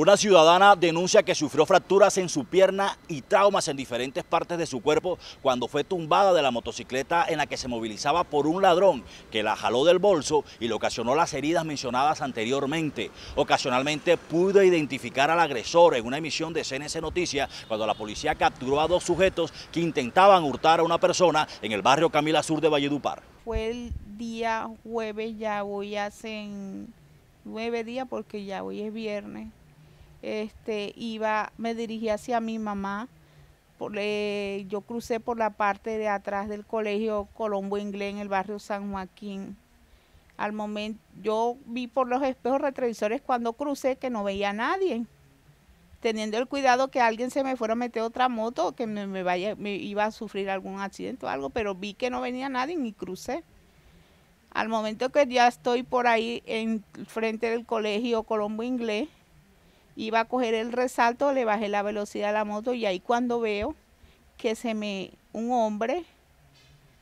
Una ciudadana denuncia que sufrió fracturas en su pierna y traumas en diferentes partes de su cuerpo cuando fue tumbada de la motocicleta en la que se movilizaba por un ladrón que la jaló del bolso y le ocasionó las heridas mencionadas anteriormente. Ocasionalmente pudo identificar al agresor en una emisión de CNC Noticias cuando la policía capturó a dos sujetos que intentaban hurtar a una persona en el barrio Camila Sur de Valledupar. Fue el día jueves, ya voy hace nueve días porque ya hoy es viernes este, iba, me dirigí hacia mi mamá. Por, yo crucé por la parte de atrás del colegio Colombo Inglés en el barrio San Joaquín. Al momento, yo vi por los espejos retrovisores cuando crucé que no veía a nadie, teniendo el cuidado que alguien se me fuera a meter otra moto que me, me, vaya, me iba a sufrir algún accidente o algo, pero vi que no venía nadie y crucé. Al momento que ya estoy por ahí en frente del colegio Colombo Inglés, iba a coger el resalto, le bajé la velocidad a la moto y ahí cuando veo que se me, un hombre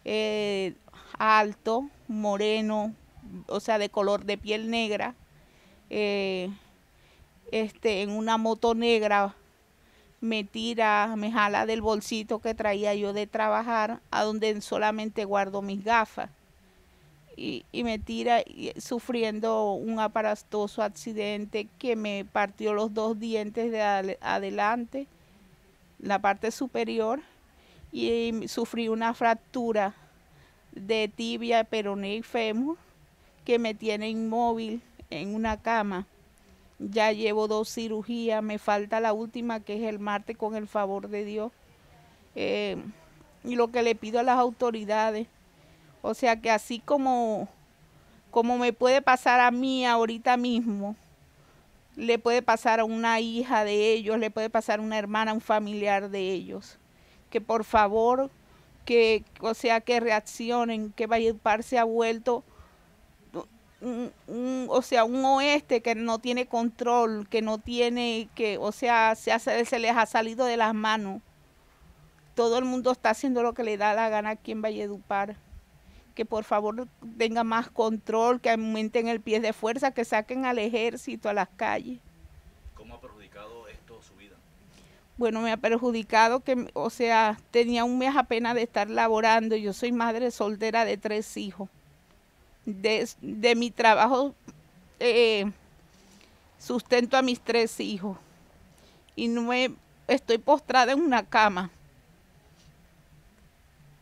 eh, alto, moreno, o sea, de color de piel negra, eh, este, en una moto negra, me tira, me jala del bolsito que traía yo de trabajar, a donde solamente guardo mis gafas y, me tira eh, sufriendo un aparatoso accidente que me partió los dos dientes de adelante, la parte superior, y, sufrí una fractura de tibia, peroné y fémur que me tiene inmóvil en una cama. Ya llevo dos cirugías, me falta la última que es el martes con el favor de Dios. Eh, y lo que le pido a las autoridades o sea que así como, como me puede pasar a mí ahorita mismo, le puede pasar a una hija de ellos, le puede pasar a una hermana, un familiar de ellos. Que por favor, que, o sea, que reaccionen, que Valledupar se ha vuelto un, o sea, un oeste que no tiene control, que no tiene, que, o sea, se, hace, se les ha salido de las manos. Todo el mundo está haciendo lo que le da la gana aquí en Valledupar que por favor tenga más control, que aumenten el pie de fuerza, que saquen al ejército a las calles. ¿Cómo ha perjudicado esto su vida? Bueno, me ha perjudicado que, o sea, tenía un mes apenas de estar laborando. Yo soy madre soltera de tres hijos. De, mi trabajo eh, sustento a mis tres hijos. Y no estoy postrada en una cama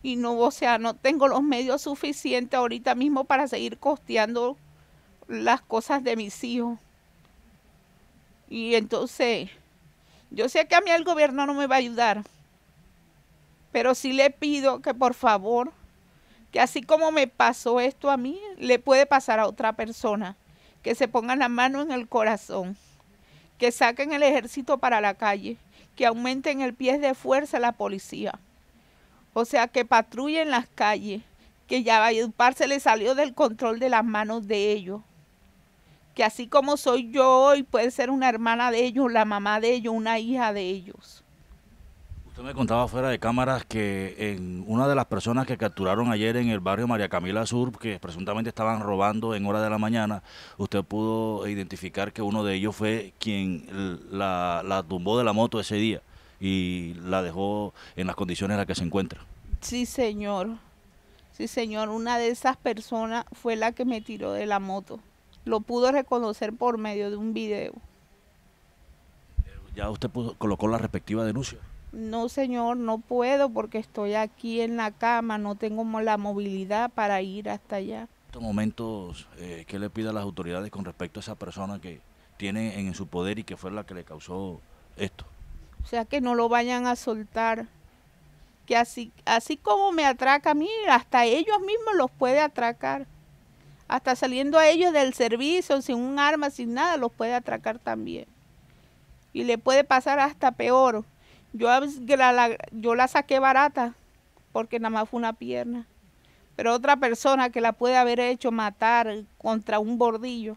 y no, o sea, no tengo los medios suficientes ahorita mismo para seguir costeando las cosas de mis hijos. Y entonces, yo sé que a mí el gobierno no me va a ayudar, pero sí le pido que por favor, que así como me pasó esto a mí, le puede pasar a otra persona, que se pongan la mano en el corazón, que saquen el ejército para la calle, que aumenten el pie de fuerza a la policía o sea, que en las calles, que ya par se le salió del control de las manos de ellos. Que así como soy yo hoy, puede ser una hermana de ellos, la mamá de ellos, una hija de ellos. Usted me contaba fuera de cámaras que en una de las personas que capturaron ayer en el barrio María Camila Sur, que presuntamente estaban robando en hora de la mañana, usted pudo identificar que uno de ellos fue quien la tumbó de la moto ese día y la dejó en las condiciones en las que se encuentra. Sí, señor. Sí, señor. Una de esas personas fue la que me tiró de la moto. Lo pudo reconocer por medio de un video. ¿Ya usted colocó la respectiva denuncia? No, señor, no puedo porque estoy aquí en la cama, no tengo la movilidad para ir hasta allá. En estos momentos, eh, ¿qué le pide a las autoridades con respecto a esa persona que tiene en su poder y que fue la que le causó esto? O sea que no lo vayan a soltar. Que así, así como me atraca a mí, hasta ellos mismos los puede atracar. Hasta saliendo a ellos del servicio, sin un arma, sin nada, los puede atracar también. Y le puede pasar hasta peor. Yo yo la saqué barata porque nada más fue una pierna. Pero otra persona que la puede haber hecho matar contra un bordillo,